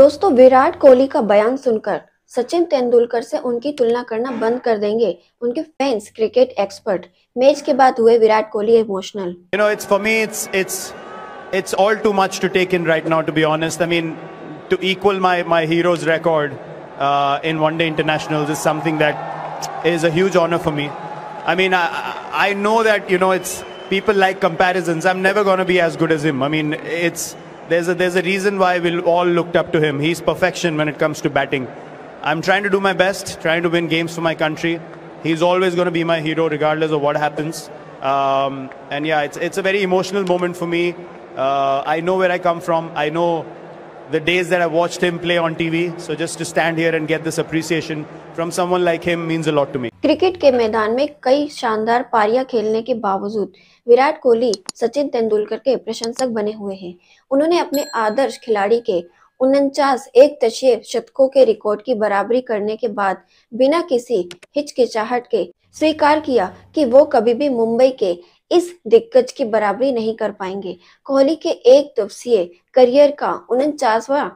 दोस्तों विराट कोहली का बयान सुनकर सचिन तेंदुलकर से उनकी तुलना करना बंद कर देंगे उनके फैंस क्रिकेट एक्सपर्ट मैच के बाद हुए Virat Kohli emotional you know it's for me it's it's it's all too much to take in right now to be honest I mean to equal my my heroes record in one day internationals is something that is a huge honour for me I mean I know that you know it's people like comparisons I am never gonna be as good as him I mean it's there's a, there's a reason why we all looked up to him. He's perfection when it comes to batting. I'm trying to do my best, trying to win games for my country. He's always going to be my hero, regardless of what happens. Um, and yeah, it's, it's a very emotional moment for me. Uh, I know where I come from. I know the days that I watched him play on TV. So just to stand here and get this appreciation from someone like him means a lot to me. Cricket के मैदान में कई शानदार पारियां खेलने के बावजूद विराट कोहली सचिन तेंदुलकर के प्रशंसक बने हुए हैं उन्होंने अपने आदर्श खिलाड़ी के उनचास एक तशीय शतकों के रिकॉर्ड की बराबरी करने के बाद बिना किसी हिचकिचाहट के स्वीकार किया कि वो कभी भी मुंबई के इस दिग्गज की बराबरी नहीं कर पाएंगे कोहली के एक दिवसीय करियर का उनचासवा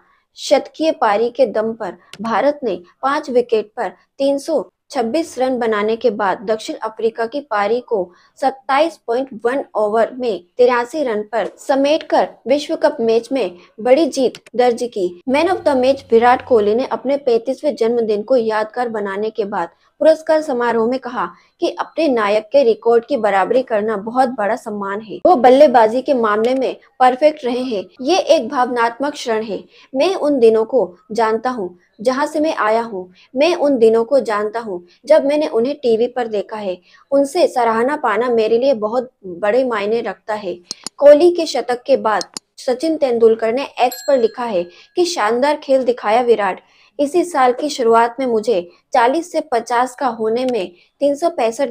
शतकीय पारी के दम पर भारत ने पांच विकेट पर 326 रन बनाने के बाद दक्षिण अफ्रीका की पारी को 27.1 ओवर में तिरासी रन पर समेटकर विश्व कप मैच में बड़ी जीत दर्ज की man of the match Virat Kohli ने अपने 35वें जन्मदिन को यादगार बनाने के बाद पुरस्कार समारोह में कहा कि अपने नायक के रिकॉर्ड की बराबरी करना बहुत बड़ा सम्मान है वो बल्लेबाजी के मामले में परफेक्ट रहे हैं ये एक भावनात्मक क्षण है मैं उन दिनों को जानता हूँ जहाँ से मैं आया हूँ मैं उन दिनों को जानता हूँ जब मैंने उन्हें टीवी पर देखा है उनसे सराहना पाना मेरे लिए बहुत बड़े मायने रखता है कोहली के शतक के बाद सचिन तेंदुलकर ने एक्स पर लिखा है कि शानदार खेल दिखाया विराट इसी साल की शुरुआत में मुझे 40 से 50 का होने में तीन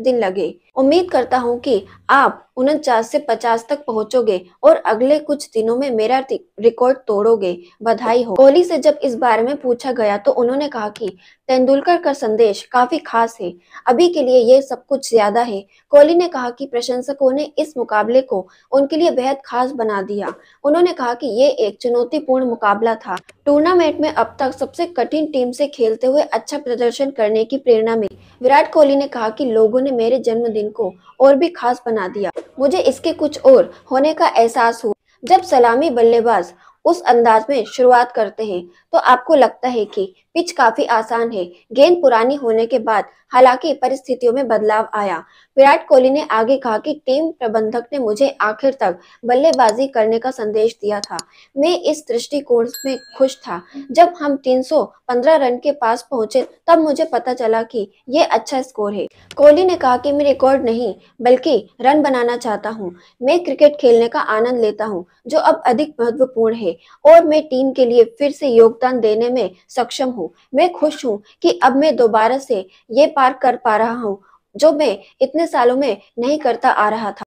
दिन लगे उम्मीद करता हूँ कि आप उनचास से 50 तक पहुँचोगे और अगले कुछ दिनों में मेरा रिकॉर्ड तोड़ोगे बधाई हो कोहली से जब इस बारे में पूछा गया तो उन्होंने कहा कि तेंदुलकर का संदेश काफी खास है अभी के लिए ये सब कुछ ज्यादा है कोहली ने कहा कि प्रशंसकों ने इस मुकाबले को उनके लिए बेहद खास बना दिया उन्होंने कहा कि ये एक चुनौतीपूर्ण मुकाबला था टूर्नामेंट में अब तक सबसे कठिन भारतीय टीम से खेलते हुए अच्छा प्रदर्शन करने की प्रेरणा मिली विराट कोहली ने कहा कि लोगों ने मेरे जन्मदिन को और भी खास बना दिया मुझे इसके कुछ और होने का एहसास हुआ जब सलामी बल्लेबाज उस अंदाज में शुरुआत करते हैं तो आपको लगता है कि पिच काफी आसान है गेंद पुरानी होने के बाद हालांकि परिस्थितियों में बदलाव आया विराट कोहली ने आगे कहा कि टीम प्रबंधक ने मुझे आखिर तक बल्लेबाजी करने का संदेश दिया था मैं इस दृष्टिकोण में खुश था जब हम 315 रन के पास पहुंचे तब मुझे पता चला कि ये अच्छा स्कोर है कोहली ने कहा कि मैं रिकॉर्ड नहीं बल्कि रन बनाना चाहता हूँ मैं क्रिकेट खेलने का आनंद लेता हूँ जो अब अधिक महत्वपूर्ण है और मैं टीम के लिए फिर से योगदान देने में सक्षम हूँ मैं खुश हूँ कि अब मैं दोबारा से ये पार कर पा रहा हूँ जो मैं इतने सालों में नहीं करता आ रहा था